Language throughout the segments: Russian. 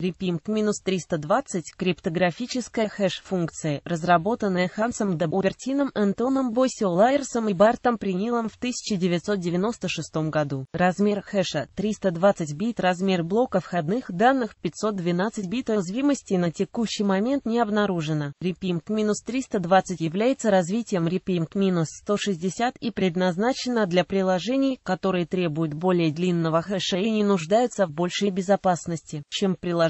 Repimp минус 320 – криптографическая хэш-функция, разработанная Хансом Дебувертином, Антоном Боссиолайерсом и Бартом Принилом в 1996 году. Размер хэша – 320 бит, размер блока входных данных – 512 бит, а уязвимости на текущий момент не обнаружено. Repimp минус 320 является развитием Repimp минус 160 и предназначена для приложений, которые требуют более длинного хэша и не нуждаются в большей безопасности, чем приложения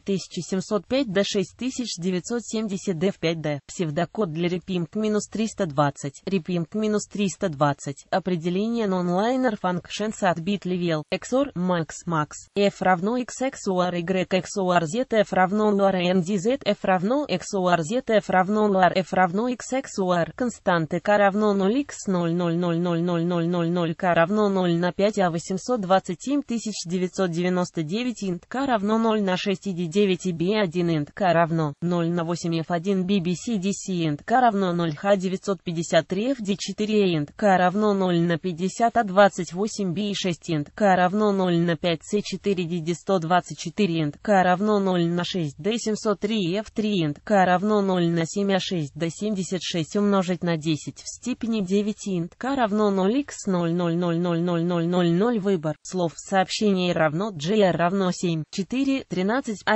3705 до 6970 DF5 D. Псевдокод для Repimk минус 320. Repimk минус 320. Определение Nonliner Functions at bit level. XOR max max. F равно x xor Y XOR Z F равно LR z F равно XOR Z F равно LR F равно x xor Константы K равно 0x 0 0 0 0 0 0 0 K равно 0 на 5 А 827999 999 int K равно 0 на 60 9 и B1 int k равно 0 на 8 F1 BBC DC int k равно 0 H953 FD4 int k равно 0 на 50 A28 B6 int k равно 0 на 5 C4 DD124 int k равно 0 на 6 D703 F3 int k равно 0 на 7 A6 D76 умножить на 10 в степени 9 int k равно 0 x 0 0 0 0 0 0 0 0 выбор слов сообщение равно jr равно 7 4 13 1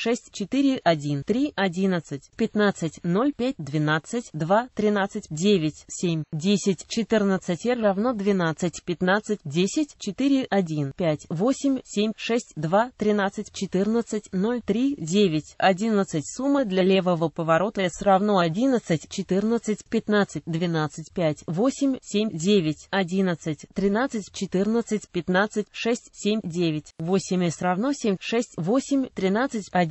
шесть четыре один три одиннадцать пятнадцать ноль пять двенадцать два тринадцать девять семь десять четырнадцать R равно двенадцать пятнадцать десять четыре один пять восемь семь шесть два тринадцать четырнадцать ноль три девять одиннадцать Сумма для левого поворота S равно одиннадцать четырнадцать пятнадцать двенадцать пять восемь семь девять одиннадцать тринадцать четырнадцать пятнадцать шесть семь девять восемь S равно семь шесть восемь тринадцать один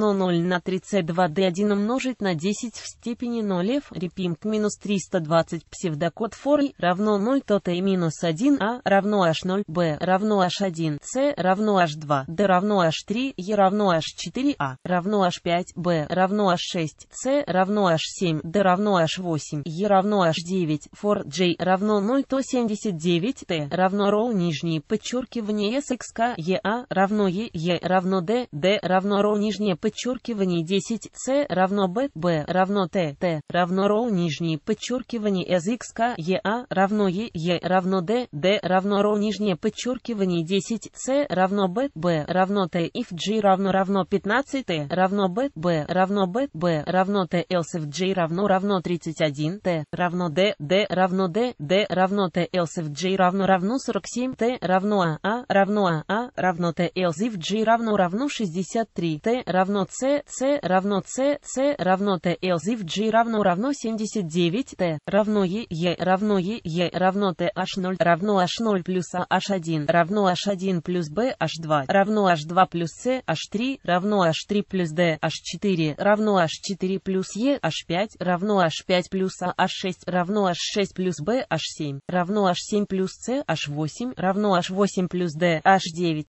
равно 0 на 32D1 умножить на 10 в степени 0F репимк минус 320 псевдокод форы равно 0 то t минус 1А равно H0 B равно H1 C равно H2 D равно H3 E равно h 4 а равно H5 B равно H6 C равно H7 D равно H8 E равно H9 for J равно 0 то 79 T равно ро нижние подчеркивание SXK EA равно E E равно D D равно ро нижнее подчеркивание подчеркивание 10c равно b, b равно t, t равно ро нижнее подчеркивание s а x k e a равно e, e равно d, d равно ро нижнее подчеркивание 10c равно b, b равно t if g равно равно 15t равно b, b равно b, b равно t else if g равно равно 31t равно d, d равно d, d равно t else if g равно равно 47t равно a, а, a а равно a, a равно t else if g равно равно 63t равно равно c, c равно c, c равно t, L Z g равно равно 79 t равно e, e равно e, e равно t h0 равно h0 плюс a а, h1 равно h1 плюс b h2 равно h2 плюс c h3 равно h3 плюс d h4 равно h4 плюс e h5 равно h5 плюс a а, h6 равно h6 плюс b h7 равно h7 плюс c h8 равно h8 плюс d h9